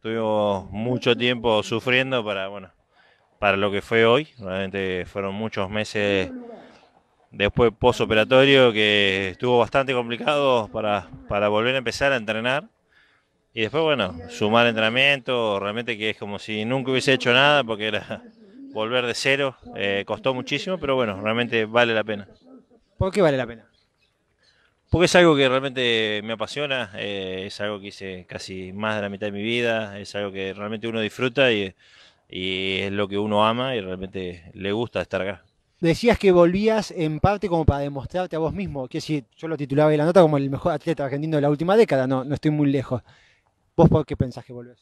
Tuvimos mucho tiempo sufriendo para, bueno, para lo que fue hoy. Realmente fueron muchos meses después posoperatorio que estuvo bastante complicado para, para volver a empezar a entrenar. Y después, bueno, sumar entrenamiento, realmente que es como si nunca hubiese hecho nada porque era volver de cero. Eh, costó muchísimo, pero bueno, realmente vale la pena. ¿Por qué vale la pena? Porque es algo que realmente me apasiona, eh, es algo que hice casi más de la mitad de mi vida, es algo que realmente uno disfruta y, es lo que uno ama y realmente le gusta estar acá. Decías que volvías en parte como para demostrarte a vos mismo, que si yo lo titulaba en la nota como el mejor atleta argentino de la última década, no, no estoy muy lejos. ¿Vos por qué pensás que volvés?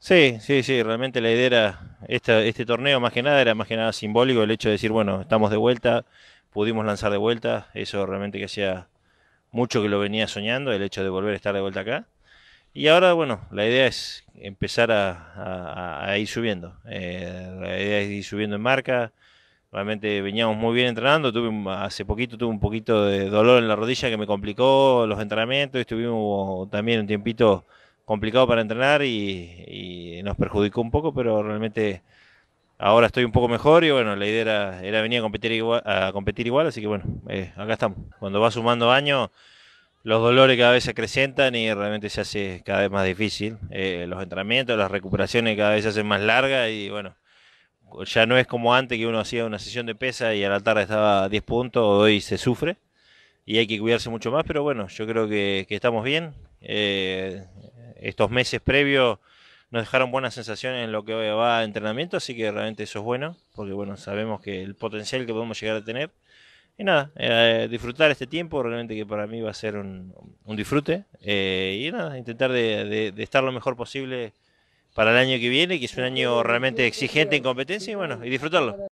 Sí, sí, sí, realmente la idea era, este, este torneo más que nada era más que nada simbólico, el hecho de decir, bueno, estamos de vuelta, pudimos lanzar de vuelta, eso realmente que hacía mucho que lo venía soñando, el hecho de volver a estar de vuelta acá. Y ahora, bueno, la idea es empezar a, ir subiendo. Eh, la idea es ir subiendo en marca. Realmente veníamos muy bien entrenando. Tuve, hace poquito tuve un poquito de dolor en la rodilla que me complicó los entrenamientos. Estuvimos también un tiempito complicado para entrenar y nos perjudicó un poco, pero realmente ahora estoy un poco mejor y bueno, la idea era, venir a competir, igual, a competir igual, así que bueno, eh, acá estamos. Cuando va sumando años, los dolores cada vez se acrecentan y realmente se hace cada vez más difícil. Eh, los entrenamientos, las recuperaciones cada vez se hacen más largas y bueno, ya no es como antes que uno hacía una sesión de pesa y a la tarde estaba a 10 puntos, hoy se sufre y hay que cuidarse mucho más, pero bueno, yo creo que, estamos bien. Eh, estos meses previos nos dejaron buenas sensaciones en lo que va a entrenamiento, así que realmente eso es bueno, porque bueno, sabemos que el potencial que podemos llegar a tener. Y nada, eh, disfrutar este tiempo, realmente que para mí va a ser un, disfrute. Eh, y nada, intentar de, de, estar lo mejor posible para el año que viene, que es un año realmente exigente en competencia, y bueno, y disfrutarlo.